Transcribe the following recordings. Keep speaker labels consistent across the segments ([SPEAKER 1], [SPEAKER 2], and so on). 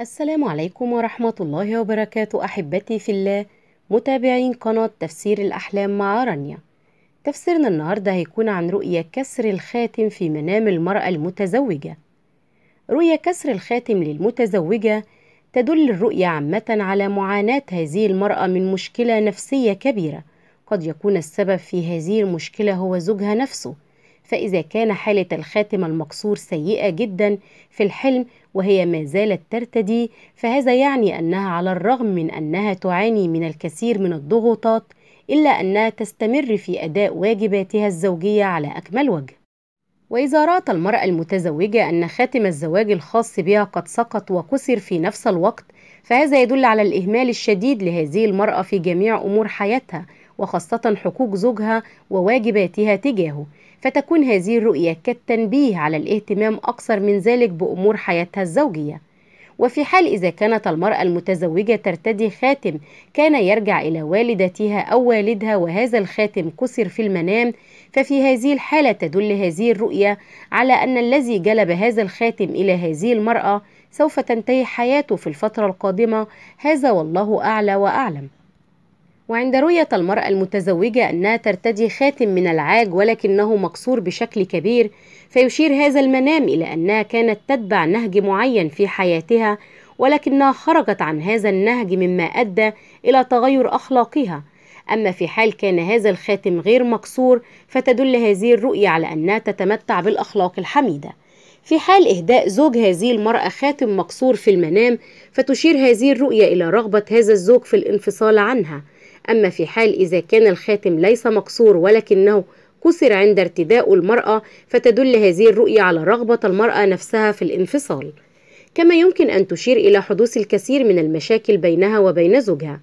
[SPEAKER 1] السلام عليكم ورحمة الله وبركاته أحبتي في الله متابعين قناة تفسير الأحلام مع رانيا تفسيرنا النهاردة هيكون عن رؤية كسر الخاتم في منام المرأة المتزوجة رؤية كسر الخاتم للمتزوجة تدل الرؤية عامة على معاناة هذه المرأة من مشكلة نفسية كبيرة قد يكون السبب في هذه المشكلة هو زوجها نفسه فإذا كان حالة الخاتم المكسور سيئة جدا في الحلم وهي ما زالت ترتدي فهذا يعني أنها على الرغم من أنها تعاني من الكثير من الضغوطات إلا أنها تستمر في أداء واجباتها الزوجية على أكمل وجه وإذا رأت المرأة المتزوجة أن خاتم الزواج الخاص بها قد سقط وكسر في نفس الوقت فهذا يدل على الإهمال الشديد لهذه المرأة في جميع أمور حياتها وخاصة حقوق زوجها وواجباتها تجاهه فتكون هذه الرؤية كالتنبيه على الاهتمام أكثر من ذلك بأمور حياتها الزوجية وفي حال إذا كانت المرأة المتزوجة ترتدي خاتم كان يرجع إلى والدتها أو والدها وهذا الخاتم كسر في المنام ففي هذه الحالة تدل هذه الرؤية على أن الذي جلب هذا الخاتم إلى هذه المرأة سوف تنتهي حياته في الفترة القادمة هذا والله أعلى وأعلم وعند رؤية المرأة المتزوجة أنها ترتدي خاتم من العاج ولكنه مكسور بشكل كبير فيشير هذا المنام إلى أنها كانت تتبع نهج معين في حياتها ولكنها خرجت عن هذا النهج مما أدى إلى تغير أخلاقها أما في حال كان هذا الخاتم غير مكسور فتدل هذه الرؤية على أنها تتمتع بالأخلاق الحميدة في حال إهداء زوج هذه المرأة خاتم مكسور في المنام فتشير هذه الرؤية إلى رغبة هذا الزوج في الانفصال عنها أما في حال إذا كان الخاتم ليس مقصور ولكنه كسر عند ارتداء المرأة فتدل هذه الرؤية على رغبة المرأة نفسها في الانفصال كما يمكن أن تشير إلى حدوث الكثير من المشاكل بينها وبين زوجها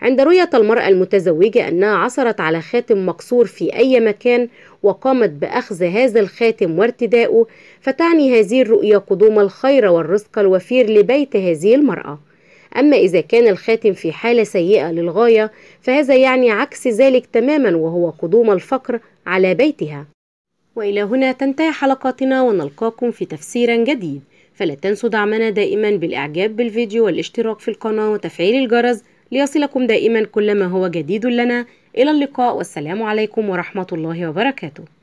[SPEAKER 1] عند رؤية المرأة المتزوجة أنها عثرت على خاتم مقصور في أي مكان وقامت بأخذ هذا الخاتم وارتداؤه فتعني هذه الرؤية قدوم الخير والرزق الوفير لبيت هذه المرأة أما إذا كان الخاتم في حالة سيئة للغاية فهذا يعني عكس ذلك تماما وهو قدوم الفقر على بيتها وإلى هنا تنتهي حلقاتنا ونلقاكم في تفسير جديد فلا تنسوا دعمنا دائما بالإعجاب بالفيديو والاشتراك في القناة وتفعيل الجرس ليصلكم دائما كل ما هو جديد لنا إلى اللقاء والسلام عليكم ورحمة الله وبركاته